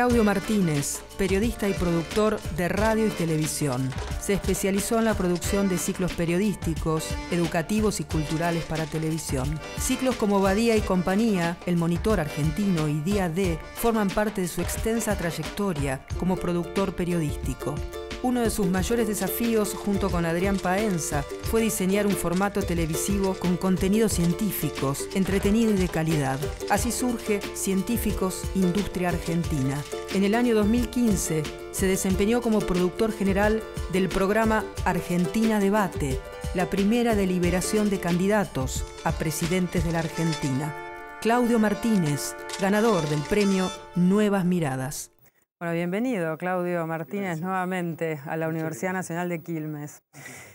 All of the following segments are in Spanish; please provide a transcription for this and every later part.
Claudio Martínez, periodista y productor de radio y televisión. Se especializó en la producción de ciclos periodísticos, educativos y culturales para televisión. Ciclos como Badía y Compañía, El Monitor Argentino y Día D forman parte de su extensa trayectoria como productor periodístico. Uno de sus mayores desafíos, junto con Adrián Paenza, fue diseñar un formato televisivo con contenidos científicos, entretenidos y de calidad. Así surge Científicos Industria Argentina. En el año 2015 se desempeñó como productor general del programa Argentina Debate, la primera deliberación de candidatos a presidentes de la Argentina. Claudio Martínez, ganador del premio Nuevas Miradas. Bueno, bienvenido Claudio Martínez nuevamente a la Universidad Nacional de Quilmes.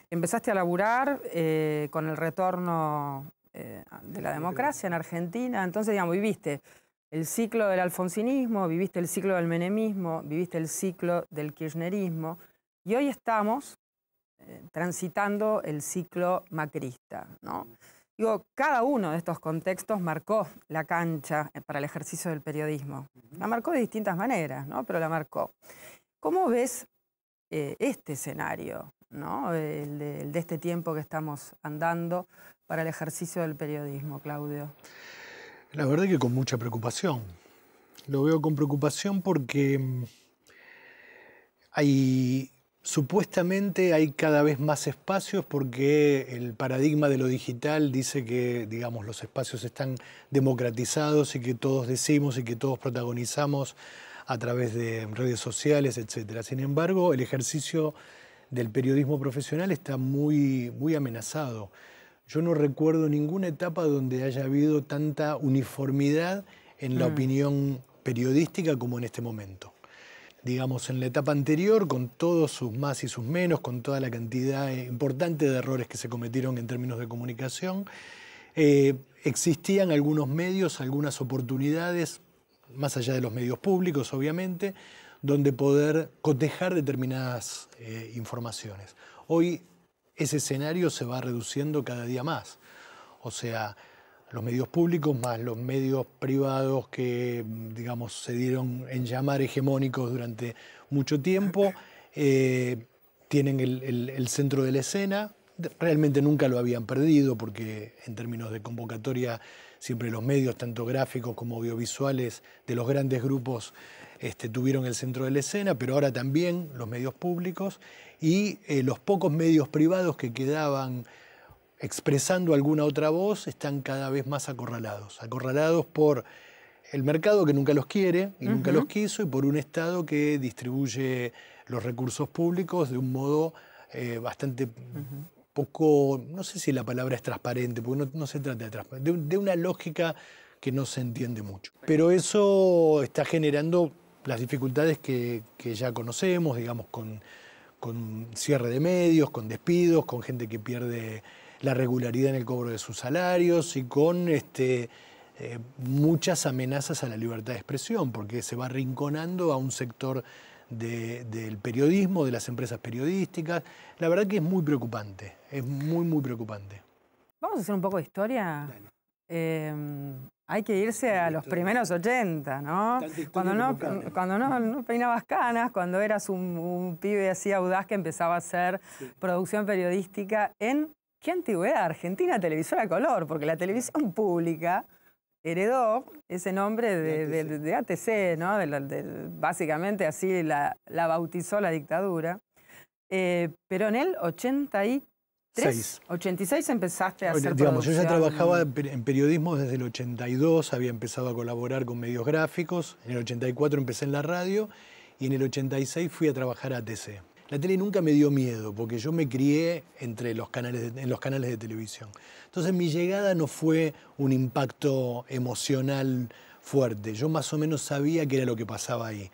Empezaste a laburar eh, con el retorno eh, de la democracia en Argentina, entonces digamos, viviste el ciclo del alfonsinismo, viviste el ciclo del menemismo, viviste el ciclo del kirchnerismo y hoy estamos eh, transitando el ciclo macrista, ¿no? Digo, cada uno de estos contextos marcó la cancha eh, para el ejercicio del periodismo. La marcó de distintas maneras, ¿no? Pero la marcó. ¿Cómo ves eh, este escenario, ¿no? de, de este tiempo que estamos andando para el ejercicio del periodismo, Claudio? La verdad es que con mucha preocupación. Lo veo con preocupación porque mm, hay Supuestamente hay cada vez más espacios porque el paradigma de lo digital dice que, digamos, los espacios están democratizados y que todos decimos y que todos protagonizamos a través de redes sociales, etc. Sin embargo, el ejercicio del periodismo profesional está muy, muy amenazado. Yo no recuerdo ninguna etapa donde haya habido tanta uniformidad en la mm. opinión periodística como en este momento digamos, en la etapa anterior, con todos sus más y sus menos, con toda la cantidad eh, importante de errores que se cometieron en términos de comunicación. Eh, existían algunos medios, algunas oportunidades, más allá de los medios públicos, obviamente, donde poder cotejar determinadas eh, informaciones. Hoy ese escenario se va reduciendo cada día más. O sea, los medios públicos más los medios privados que, digamos, se dieron en llamar hegemónicos durante mucho tiempo, eh, tienen el, centro de la escena. Realmente nunca lo habían perdido porque en términos de convocatoria siempre los medios, tanto gráficos como audiovisuales, de los grandes grupos este, tuvieron el centro de la escena, pero ahora también los medios públicos y eh, los pocos medios privados que quedaban expresando alguna otra voz, están cada vez más acorralados. Acorralados por el mercado que nunca los quiere y nunca los quiso y por un Estado que distribuye los recursos públicos de un modo eh, bastante poco, no sé si la palabra es transparente, porque no, se trata de de, una lógica que no se entiende mucho. Pero eso está generando las dificultades que, ya conocemos, digamos, con cierre de medios, con despidos, con gente que pierde la regularidad en el cobro de sus salarios y con este, eh, muchas amenazas a la libertad de expresión, porque se va rinconando a un sector del periodismo, de las empresas periodísticas. La verdad que es muy preocupante, es muy, muy preocupante. Vamos a hacer un poco de historia. Em, hay que irse a los primeros 80, ¿no? ¿eh? Cuando, no, cuando no, peinabas canas, cuando eras un, pibe así audaz que empezaba a hacer producción periodística en qué antigüedad, Argentina Televisora Color, porque la televisión pública heredó ese nombre de, ATC, ¿no? básicamente así la, bautizó la dictadura. Eh, pero en el 83, 86 empezaste a hacer yo ya trabajaba en periodismo desde el 82, había empezado a colaborar con medios gráficos, en el 84 empecé en la radio y en el 86 fui a trabajar a ATC. La tele nunca me dio miedo, porque yo me crié entre los canales en los canales de televisión. Entonces mi llegada no fue un impacto emocional fuerte. Yo más o menos sabía qué era lo que pasaba ahí.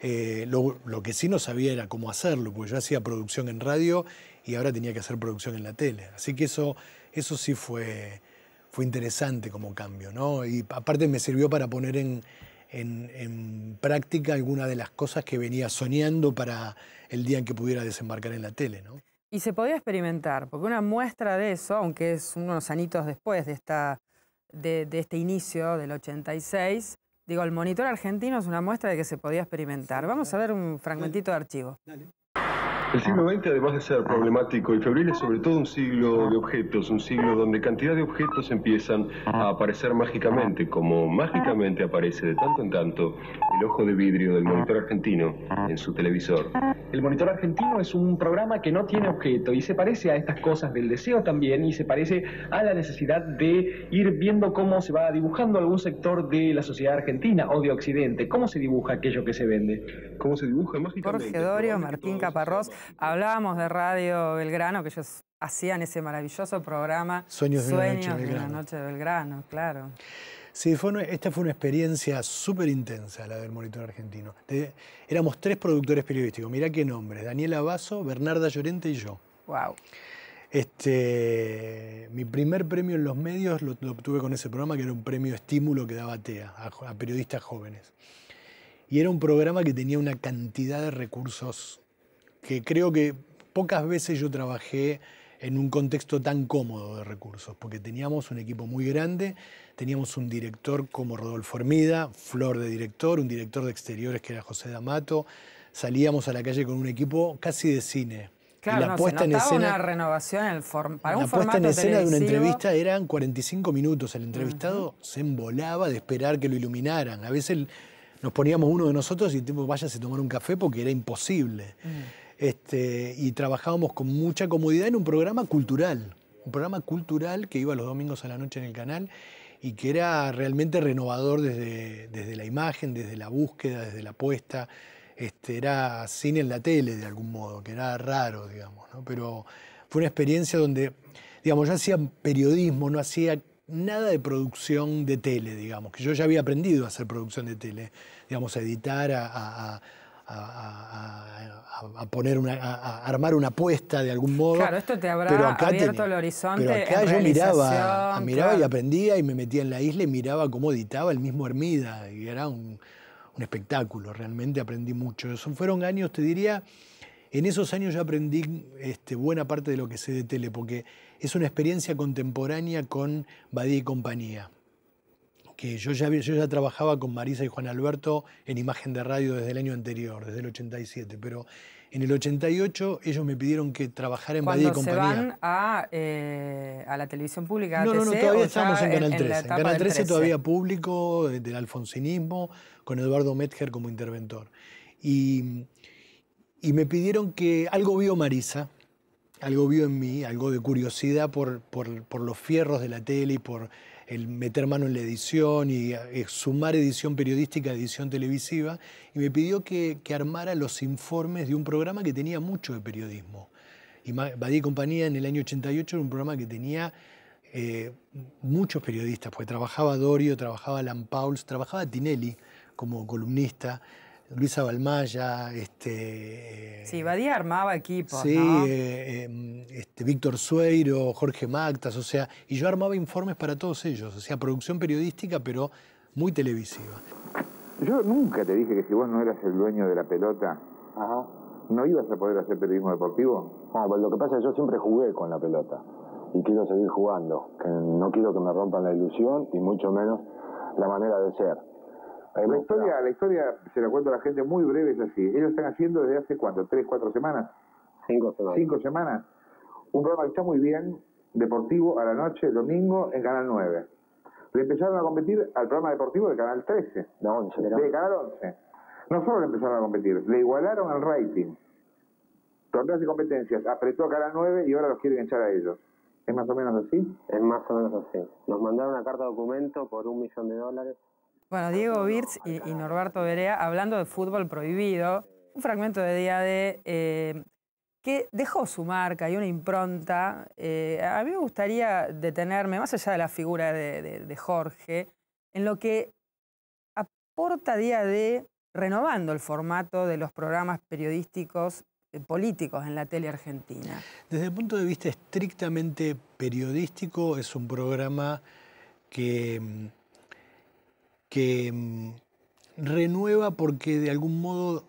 Eh, lo, que sí no sabía era cómo hacerlo, porque yo hacía producción en radio y ahora tenía que hacer producción en la tele. Así que eso, eso sí fue, fue interesante como cambio, Y aparte me sirvió para poner en, en, práctica alguna de las cosas que venía soñando para el día en que pudiera desembarcar en la tele. ¿no? Y se podía experimentar, porque una muestra de eso, aunque es unos anitos después de, esta, de, de este inicio del 86, digo, el monitor argentino es una muestra de que se podía experimentar. Vamos a ver un fragmentito de archivo. Dale. El siglo XX, además de ser problemático y febril, es sobre todo un siglo de objetos, un siglo donde cantidad de objetos empiezan a aparecer mágicamente, como mágicamente aparece de tanto en tanto el ojo de vidrio del monitor argentino en su televisor. El monitor argentino es un programa que no tiene objeto y se parece a estas cosas del deseo también y se parece a la necesidad de ir viendo cómo se va dibujando algún sector de la sociedad argentina o de Occidente, cómo se dibuja aquello que se vende. ¿Cómo se dibuja mágicamente? Jorge Dorio, Martín Caparrós. Hablábamos de Radio Belgrano, que ellos hacían ese maravilloso programa Sueños, de, noche de, la noche de Belgrano, claro. Sí, fue esta fue una experiencia súper intensa, la del monitor argentino. éramos tres productores periodísticos, mirá qué nombres, Daniela Abaso, Bernarda Llorente y yo. Wow. Este, mi primer premio en los medios lo, obtuve con ese programa, que era un premio estímulo que daba TEA a periodistas jóvenes. Y era un programa que tenía una cantidad de recursos que creo que pocas veces yo trabajé en un contexto tan cómodo de recursos, porque teníamos un equipo muy grande, teníamos un director como Rodolfo Hermida, flor de director, un director de exteriores que era José D'Amato, salíamos a la calle con un equipo casi de cine. Claro, la puesta en escena, una renovación en el para la puesta en escena de una entrevista eran 45 minutos, el entrevistado se embolaba de esperar que lo iluminaran, a veces nos poníamos uno de nosotros y el tipo, váyase a tomar un café porque era imposible. Mm este, y trabajábamos con mucha comodidad en un programa cultural, un programa cultural que iba los domingos a la noche en el canal y que era realmente renovador desde, desde la imagen, desde la búsqueda, desde la puesta. Este, era cine en la tele de algún modo, que era raro, digamos, pero fue una experiencia donde, digamos, yo hacía periodismo, no hacía nada de producción de tele, digamos, que yo ya había aprendido a hacer producción de tele, digamos, a editar, a, a, poner armar una apuesta de algún modo. Claro, esto te habrá pero acá abierto el horizonte. Pero acá yo miraba, y aprendía y me metía en la isla y miraba cómo editaba el mismo Hermida. Y era un, espectáculo, realmente aprendí mucho. fueron años, te diría, en esos años yo aprendí este, buena parte de lo que sé de tele, porque es una experiencia contemporánea con Badía y compañía que yo ya, yo ya trabajaba con Marisa y Juan Alberto en imagen de radio desde el año anterior, desde el 87, pero en el 88 ellos me pidieron que trabajara en Cuando Badía y Compañía. se van a, eh, a la televisión pública? No, no, no, todavía estamos en Canal 13. En, Canal 13, todavía público, eh, del alfonsinismo, con Eduardo Metger como interventor. Y, me pidieron que algo vio Marisa, algo vio en mí, algo de curiosidad por, por los fierros de la tele y por el meter mano en la edición y eh, sumar edición periodística, a edición televisiva, y me pidió que, armara los informes de un programa que tenía mucho de periodismo. Y Badí y Compañía en el año 88 era un programa que tenía eh, muchos periodistas, porque trabajaba Dorio, trabajaba Pauls, trabajaba Tinelli como columnista. Luisa Balmaya, este. Sí, Badía armaba equipos. ¿no? Eh, em, este, Víctor Sueiro, Jorge Mactas, o sea, y yo armaba informes para todos ellos, o sea, producción periodística, pero muy televisiva. Yo nunca te dije que si vos no eras el dueño de la pelota, no ibas a poder hacer periodismo deportivo. No, ah, pues lo que pasa es que yo siempre jugué con la pelota y quiero seguir jugando, que no quiero que me rompan la ilusión y mucho menos la manera de ser. La historia, la historia, se la cuento a la gente muy breve, es así. Ellos están haciendo desde hace cuánto, tres, cuatro semanas. Cinco semanas. Cinco semanas. Un programa que está muy bien, deportivo, a la noche, domingo, en Canal 9. Le empezaron a competir al programa deportivo de Canal 13. De Canal 11. No solo le empezaron a competir, le igualaron al rating. Torneos y competencias, apretó a Canal 9 y ahora los quieren echar a ellos. ¿Es más o menos así? Es más o menos así. Nos mandaron una carta de documento por un millón de dólares bueno, Diego Birz y, Norberto Berea hablando de fútbol prohibido. Un fragmento de Día de eh, que dejó su marca y una impronta. Eh, a mí me gustaría detenerme, más allá de la figura de, Jorge, en lo que aporta Día de renovando el formato de los programas periodísticos eh, políticos en la tele argentina. Desde el punto de vista estrictamente periodístico, es un programa que mm, que mm, renueva porque de algún modo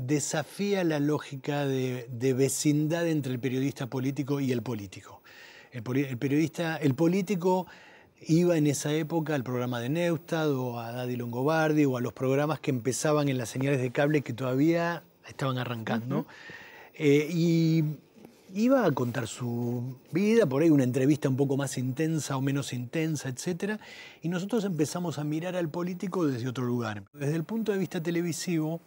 desafía la lógica de, vecindad entre el periodista político y el político. El, periodista, el político iba en esa época al programa de Neustad o a Daddy Longobardi o a los programas que empezaban en las señales de cable que todavía estaban arrancando. Eh, y iba a contar su vida, por ahí una entrevista un poco más intensa o menos intensa, etc. Y nosotros empezamos a mirar al político desde otro lugar. Desde el punto de vista televisivo,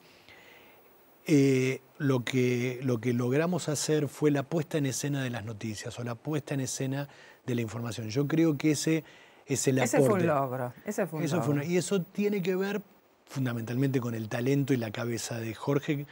eh, lo, que, lo que logramos hacer fue la puesta en escena de las noticias o la puesta en escena de la información. Yo creo que ese es el aporte. Ese fue un logro. Ese fue un logro. y eso tiene que ver fundamentalmente con el talento y la cabeza de Jorge,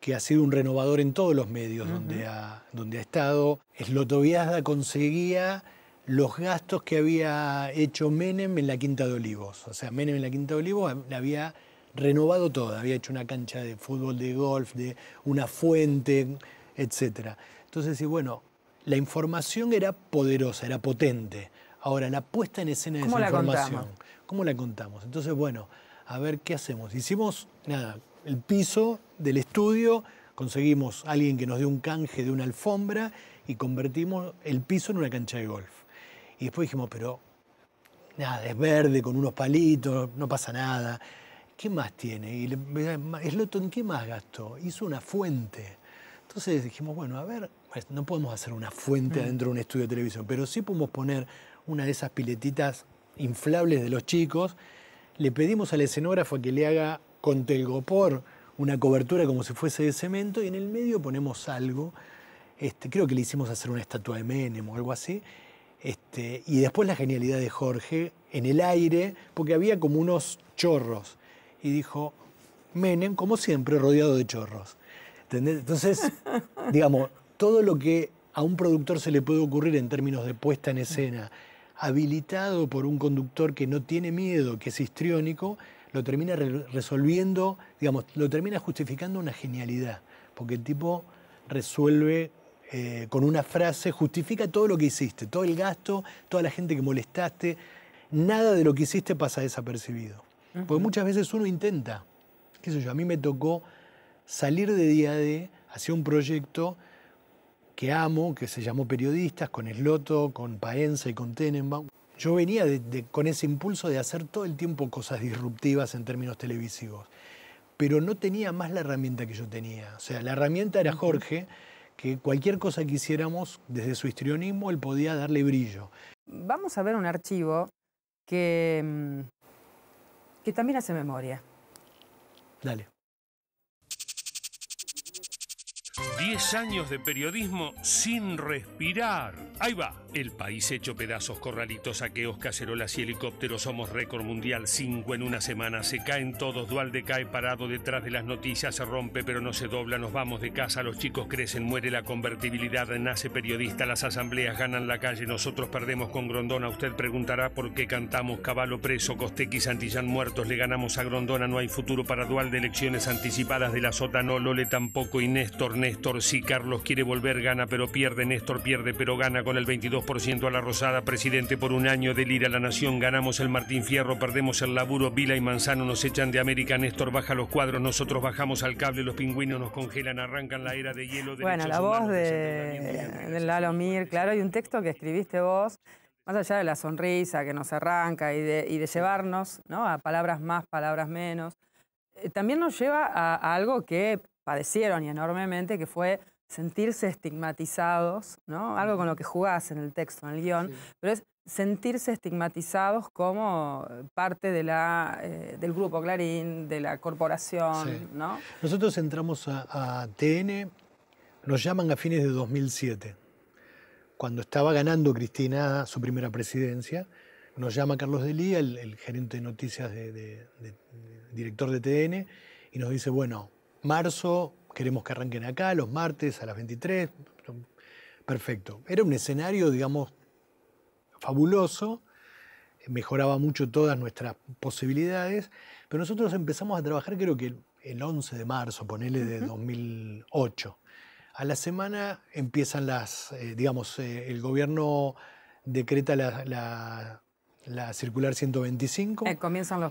que ha sido un renovador en todos los medios donde, ha, donde ha estado. Slotoviazda conseguía los gastos que había hecho Menem en la Quinta de Olivos. O sea, Menem en la Quinta de Olivos la había renovado todo, había hecho una cancha de fútbol, de golf, de una fuente, etc. Entonces, bueno, la información era poderosa, era potente. Ahora, la puesta en escena de esa información, contamos? ¿cómo la contamos? Entonces, bueno, a ver qué hacemos. Hicimos, nada, el piso del estudio, conseguimos alguien que nos dio un canje de una alfombra y convertimos el piso en una cancha de golf. Y después dijimos, pero nada, es verde con unos palitos, no pasa nada. ¿Qué más tiene? Y Sloton, ¿qué más gastó? Hizo una fuente. Entonces dijimos, bueno, a ver, pues, no podemos hacer una fuente mm. dentro de un estudio de televisión, pero sí podemos poner una de esas piletitas inflables de los chicos. Le pedimos al escenógrafo que le haga con telgopor una cobertura como si fuese de cemento y en el medio ponemos algo. Este, creo que le hicimos hacer una estatua de Menem o algo así. Este, y después la genialidad de Jorge en el aire, porque había como unos chorros. Y dijo, Menem, como siempre, rodeado de chorros. Entonces, digamos, todo lo que a un productor se le puede ocurrir en términos de puesta en escena, habilitado por un conductor que no tiene miedo, que es histriónico, lo termina resolviendo, digamos, lo termina justificando una genialidad, porque el tipo resuelve eh, con una frase, justifica todo lo que hiciste, todo el gasto, toda la gente que molestaste, nada de lo que hiciste pasa desapercibido. Porque muchas veces uno intenta, qué sé yo, a mí me tocó salir de día de hacia un proyecto que amo, que se llamó Periodistas, con Esloto, con Paenza y con Tenenbaum yo venía con ese impulso de hacer todo el tiempo cosas disruptivas en términos televisivos, pero no tenía más la herramienta que yo tenía. O sea, la herramienta era Jorge, que cualquier cosa que hiciéramos desde su histrionismo, él podía darle brillo. Vamos a ver un archivo que, mm, que también hace memoria. Dale. 10 años de periodismo sin respirar. Ahí va. El país hecho pedazos, corralitos, saqueos, cacerolas y helicópteros. Somos récord mundial. 5 en una semana. Se caen todos. Dual cae parado detrás de las noticias. Se rompe pero no se dobla. Nos vamos de casa. Los chicos crecen. Muere la convertibilidad. Nace periodista. Las asambleas ganan la calle. Nosotros perdemos con Grondona. Usted preguntará por qué cantamos Caballo preso. Costequi Santillán muertos. Le ganamos a Grondona. No hay futuro para dual de Elecciones anticipadas de la sota. No Lole tampoco. Y Néstor, Néstor si Carlos quiere volver, gana, pero pierde, Néstor pierde, pero gana con el 22% a la Rosada, presidente por un año del ir a la Nación, ganamos el Martín Fierro, perdemos el laburo, Vila y Manzano nos echan de América, Néstor baja los cuadros, nosotros bajamos al cable, los pingüinos nos congelan, arrancan la era de hielo. Bueno, la voz de, Lalo Mir, claro, hay un texto que escribiste vos, más allá de la sonrisa que nos arranca y de, llevarnos ¿no? a palabras más, palabras menos eh, también nos lleva a, algo que padecieron y enormemente, que fue sentirse estigmatizados, ¿no? Algo con lo que jugás en el texto, en el guión, pero es sentirse estigmatizados como eh, parte de la, eh, del grupo Clarín, de la corporación, ¿no? Nosotros entramos a, TN, nos llaman a fines de 2007, cuando estaba ganando Cristina su primera presidencia, nos llama Carlos Delía, el, gerente de noticias, de, director de TN, y nos dice, bueno, marzo, queremos que arranquen acá, los martes a las 23. Perfecto. Era un escenario, digamos, fabuloso, mejoraba mucho todas nuestras posibilidades, pero nosotros empezamos a trabajar creo que el 11 de marzo, ponele de 2008. A la semana empiezan las, eh, digamos, eh, el gobierno decreta la la circular 125. Eh,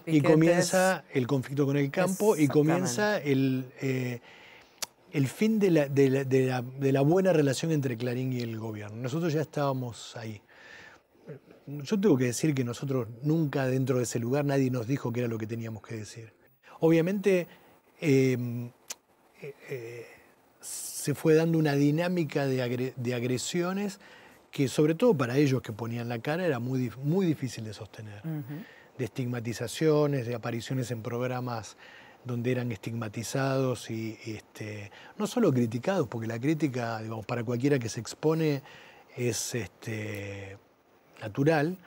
y comienza el conflicto con el campo y comienza el, eh, fin de la, buena relación entre Clarín y el gobierno. Nosotros ya estábamos ahí. Yo tengo que decir que nosotros nunca dentro de ese lugar nadie nos dijo qué era lo que teníamos que decir. Obviamente em, eh, se fue dando una dinámica de agresiones que sobre todo para ellos que ponían la cara era muy, muy difícil de sostener. De estigmatizaciones, de apariciones en programas donde eran estigmatizados y este, no solo criticados, porque la crítica, digamos, para cualquiera que se expone es este, natural,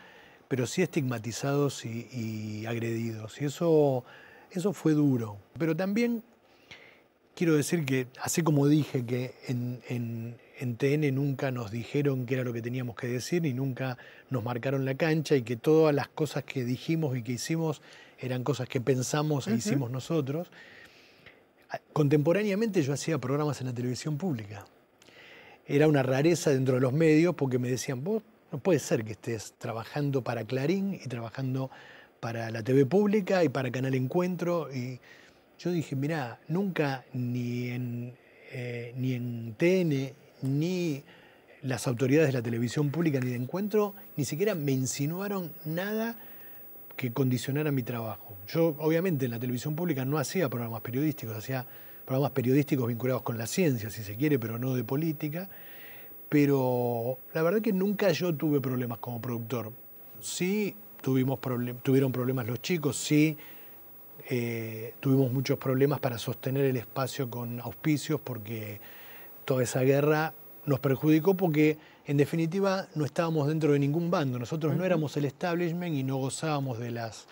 pero sí estigmatizados y, agredidos. Y eso, eso fue duro. Pero también quiero decir que, así como dije que en en TN nunca nos dijeron qué era lo que teníamos que decir y nunca nos marcaron la cancha y que todas las cosas que dijimos y que hicimos eran cosas que pensamos e hicimos nosotros. Contemporáneamente yo hacía programas en la televisión pública. Era una rareza dentro de los medios porque me decían, vos no puede ser que estés trabajando para Clarín y trabajando para la TV pública y para Canal Encuentro. Y yo dije, mirá, nunca ni en, eh, ni en TN ni las autoridades de la televisión pública ni de encuentro ni siquiera me insinuaron nada que condicionara mi trabajo. Yo, obviamente, en la televisión pública no hacía programas periodísticos, hacía programas periodísticos vinculados con la ciencia, si se quiere, pero no de política. Pero la verdad que nunca yo tuve problemas como productor. Sí tuvimos tuvieron problemas los chicos, sí eh, tuvimos muchos problemas para sostener el espacio con auspicios porque toda esa guerra nos perjudicó porque en definitiva no estábamos dentro de ningún bando, nosotros no éramos el establishment y no gozábamos de las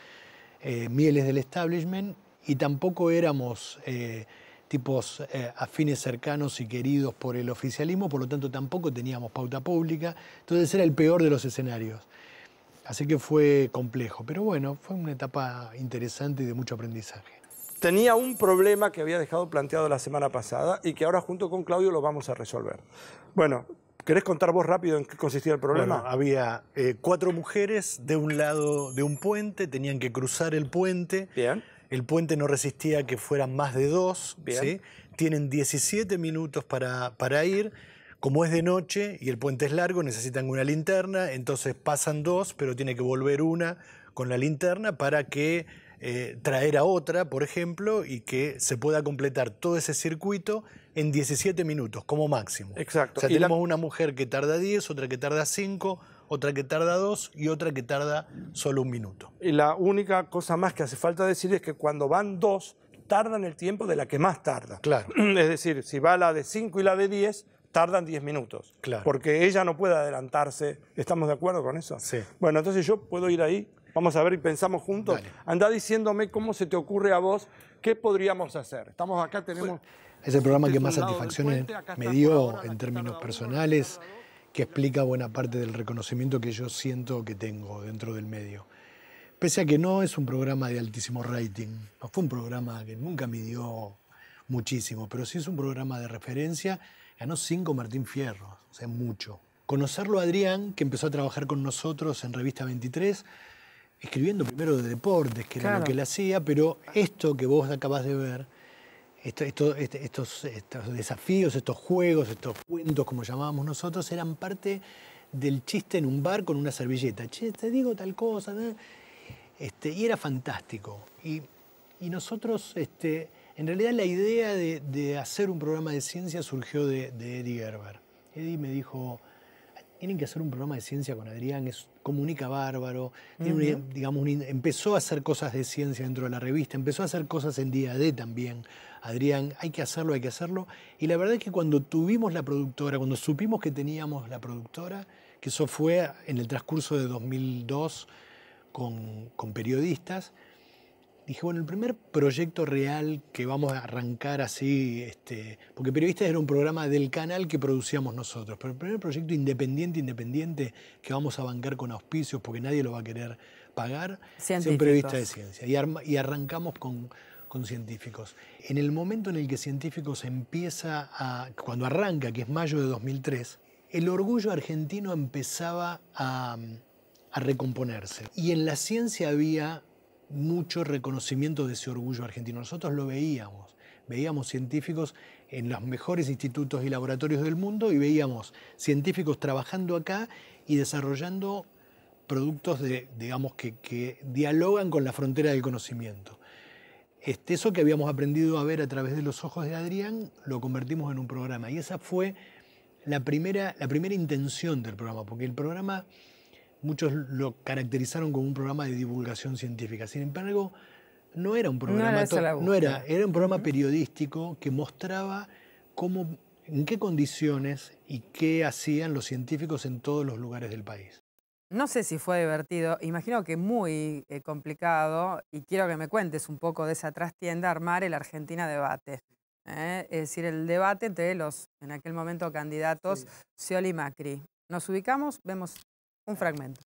eh, mieles del establishment y tampoco éramos eh, tipos eh, afines cercanos y queridos por el oficialismo, por lo tanto tampoco teníamos pauta pública, entonces era el peor de los escenarios. Así que fue complejo, pero bueno, fue una etapa interesante y de mucho aprendizaje tenía un problema que había dejado planteado la semana pasada y que ahora junto con Claudio lo vamos a resolver. Bueno, ¿querés contar vos rápido en qué consistía el problema? había eh, cuatro mujeres de un lado de un puente, tenían que cruzar el puente. Bien. El puente no resistía que fueran más de dos. Tienen 17 minutos para, para ir. Como es de noche y el puente es largo, necesitan una linterna, entonces pasan dos, pero tiene que volver una con la linterna para que eh, traer a otra, por ejemplo, y que se pueda completar todo ese circuito en 17 minutos como máximo. Exacto. O sea, tenemos una mujer que tarda 10, otra que tarda 5, otra que tarda 2 y otra que tarda solo un minuto. Y la única cosa más que hace falta decir es que cuando van dos, tardan el tiempo de la que más tarda. Claro. Es decir, si va la de 5 y la de 10, tardan 10 minutos. Claro. Porque ella no puede adelantarse. ¿Estamos de acuerdo con eso? Sí. Bueno, entonces yo puedo ir ahí Vamos a ver y pensamos juntos. Anda diciéndome cómo se te ocurre a vos, qué podríamos hacer. Estamos acá, tenemos... Es el programa este que más satisfacciones me dio en términos personales, que explica buena parte del reconocimiento que yo siento que tengo dentro del medio. Pese a que no es un programa de altísimo rating, no fue un programa que nunca midió muchísimo, pero sí es un programa de referencia. Ganó cinco Martín Fierro, o sea, mucho. Conocerlo a Adrián, que empezó a trabajar con nosotros en Revista 23, escribiendo primero de deportes, que era lo que él hacía, pero esto que vos acabás de ver, este, estos, desafíos, estos juegos, estos cuentos, como llamábamos nosotros, eran parte del chiste en un bar con una servilleta. Che, te digo tal cosa. ¿no? Este, y era fantástico. Y, nosotros, este, en realidad, la idea de, hacer un programa de ciencia surgió de, de Eddie Gerber. Eddie me dijo, tienen que hacer un programa de ciencia con Adrián, es, comunica bárbaro, digamos, empezó a hacer cosas de ciencia dentro de la revista, empezó a hacer cosas en día D también. Adrián, hay que hacerlo, hay que hacerlo. Y la verdad es que cuando tuvimos la productora, cuando supimos que teníamos la productora, que eso fue en el transcurso de 2002 con periodistas, dije, bueno, el primer proyecto real que vamos a arrancar así, este, porque Periodistas era un programa del canal que producíamos nosotros, pero el primer proyecto independiente, independiente, que vamos a bancar con auspicios porque nadie lo va a querer pagar, es un periodista de ciencia. Y, arrancamos con, científicos. En el momento en el que científicos empieza a, cuando arranca, que es mayo de 2003, el orgullo argentino empezaba a, a recomponerse. Y en la ciencia había mucho reconocimiento de ese orgullo argentino. Nosotros lo veíamos, veíamos científicos en los mejores institutos y laboratorios del mundo y veíamos científicos trabajando acá y desarrollando productos digamos, que, que dialogan con la frontera del conocimiento. Este, eso que habíamos aprendido a ver a través de los ojos de Adrián lo convertimos en un programa y esa fue la primera, la primera intención del programa, porque el programa muchos lo caracterizaron como un programa de divulgación científica. Sin embargo, no era un programa, no era, era, un programa periodístico que mostraba cómo, en qué condiciones y qué hacían los científicos en todos los lugares del país. No sé si fue divertido, imagino que muy eh, complicado y quiero que me cuentes un poco de esa trastienda, armar el Argentina debate. ¿eh? Es decir, el debate entre los, en aquel momento, candidatos Scioli y Macri. Nos ubicamos, vemos un fragmento.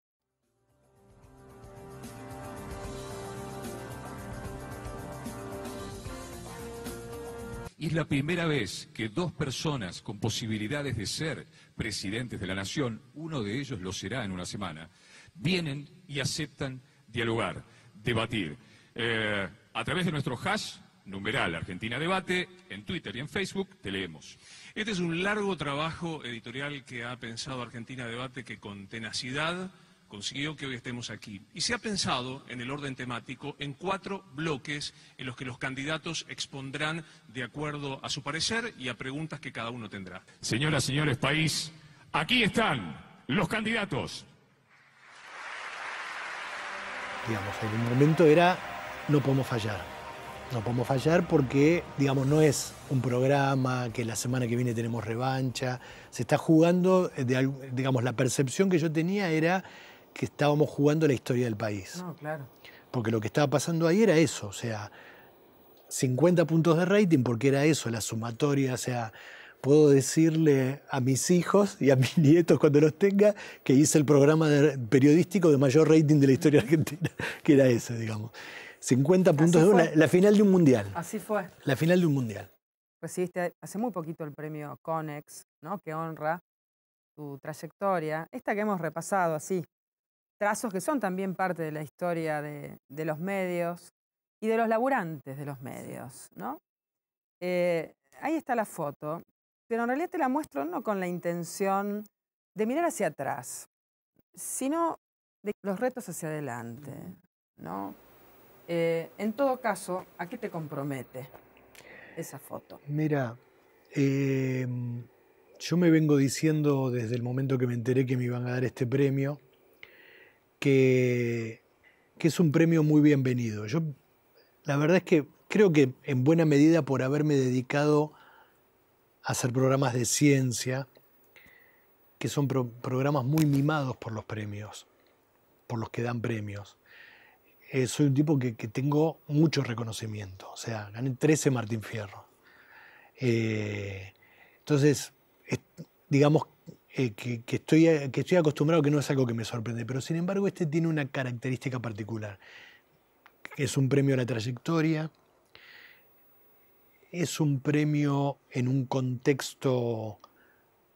Y es la primera vez que dos personas con posibilidades de ser presidentes de la nación, uno de ellos lo será en una semana, vienen y aceptan dialogar, debatir. Eh, a través de nuestro hash numeral Argentina Debate, en Twitter y en Facebook, te leemos. Este es un largo trabajo editorial que ha pensado Argentina Debate que con tenacidad consiguió que hoy estemos aquí. Y se ha pensado, en el orden temático, en cuatro bloques en los que los candidatos expondrán de acuerdo a su parecer y a preguntas que cada uno tendrá. Señoras, señores, país, aquí están los candidatos. Digamos, en un momento era, no podemos fallar no podemos fallar porque, digamos, no es un programa que la semana que viene tenemos revancha. Se está jugando, eh, digamos, la percepción que yo tenía era que estábamos jugando la historia del país. No, claro. Porque lo que estaba pasando ahí era eso, o sea, 50 puntos de rating porque era eso, la sumatoria, o sea, puedo decirle a mis hijos y a mis nietos cuando los tenga que hice el programa periodístico de mayor rating de la historia argentina, que era ese, digamos. 50 puntos de una, la final de un mundial. Así fue. La final de un mundial. Recibiste pues hace muy poquito el premio Conex, ¿no? que honra tu trayectoria. Esta que hemos repasado así, trazos que son también parte de la historia de, los medios y de los laburantes de los medios. ¿no? Eh, ahí está la foto, pero en realidad te la muestro no con la intención de mirar hacia atrás, sino de los retos hacia adelante. ¿no? Eh, en todo caso, ¿a qué te compromete esa foto? Mira, em, yo me vengo diciendo desde el momento que me enteré que me iban a dar este premio, que, es un premio muy bienvenido. Yo, la verdad es que creo que en buena medida por haberme dedicado a hacer programas de ciencia, que son programas muy mimados por los premios, por los que dan premios. Eh, soy un tipo que, tengo mucho reconocimiento. O sea, gané 13 Martín Fierro. Eh, entonces, digamos eh, que, estoy, que estoy acostumbrado que no es algo que me sorprende. Pero sin embargo, este tiene una característica particular. Es un premio a la trayectoria. Es un premio en un contexto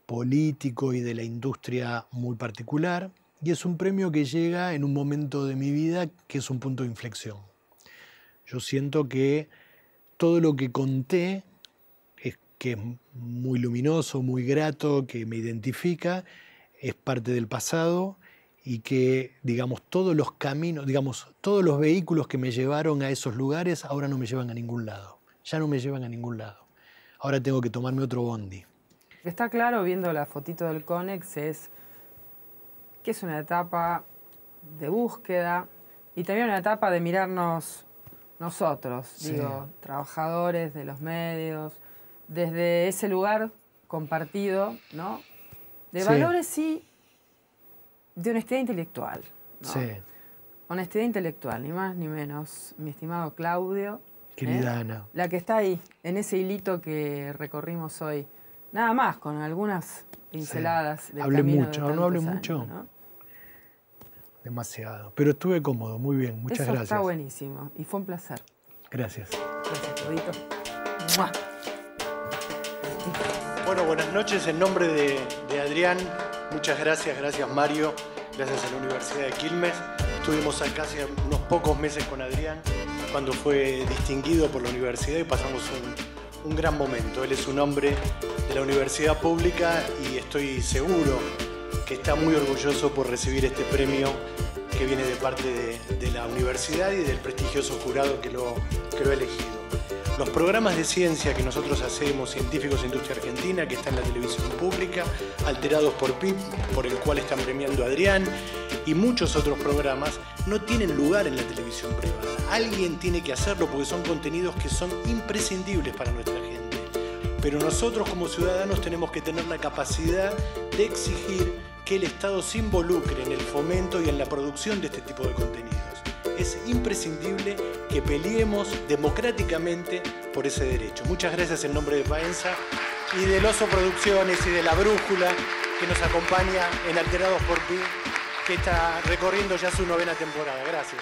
político y de la industria muy particular y es un premio que llega en un momento de mi vida que es un punto de inflexión. Yo siento que todo lo que conté, es, que es muy luminoso, muy grato, que me identifica, es parte del pasado y que, digamos, todos los caminos, digamos, todos los vehículos que me llevaron a esos lugares ahora no me llevan a ningún lado, ya no me llevan a ningún lado. Ahora tengo que tomarme otro bondi. Está claro, viendo la fotito del Conex, es que es una etapa de búsqueda y también una etapa de mirarnos nosotros, digo, trabajadores de los medios, desde ese lugar compartido, ¿no? De valores y de honestidad intelectual. ¿no? Sí. Honestidad intelectual, ni más ni menos, mi estimado Claudio. ¿eh? Querida Ana. La que está ahí, en ese hilito que recorrimos hoy. Nada más, con algunas pinceladas. Sí. hablé mucho, no hable mucho demasiado. Pero estuve cómodo, muy bien, muchas gracias. Está buenísimo y fue un placer. Gracias. Gracias, todito. Bueno, buenas noches. En nombre de, Adrián, muchas gracias, gracias Mario, gracias a la Universidad de Quilmes. Estuvimos acá hace unos pocos meses con Adrián, cuando fue distinguido por la universidad y pasamos un, un gran momento. Él es un hombre de la universidad pública y estoy seguro que está muy orgulloso por recibir este premio que viene de parte de, la universidad y del prestigioso jurado que lo, que ha elegido. Los programas de ciencia que nosotros hacemos, Científicos de Industria Argentina, que está en la televisión pública, Alterados por PIP, por el cual están premiando a Adrián, y muchos otros programas, no tienen lugar en la televisión privada. Alguien tiene que hacerlo porque son contenidos que son imprescindibles para nuestra gente. Pero nosotros como ciudadanos tenemos que tener la capacidad de exigir que el Estado se involucre en el fomento y en la producción de este tipo de contenidos. Es imprescindible que peleemos democráticamente por ese derecho. Muchas gracias en nombre de Paenza y del Oso Producciones y de La Brújula que nos acompaña en Alterados por Ti que está recorriendo ya su novena temporada. Gracias.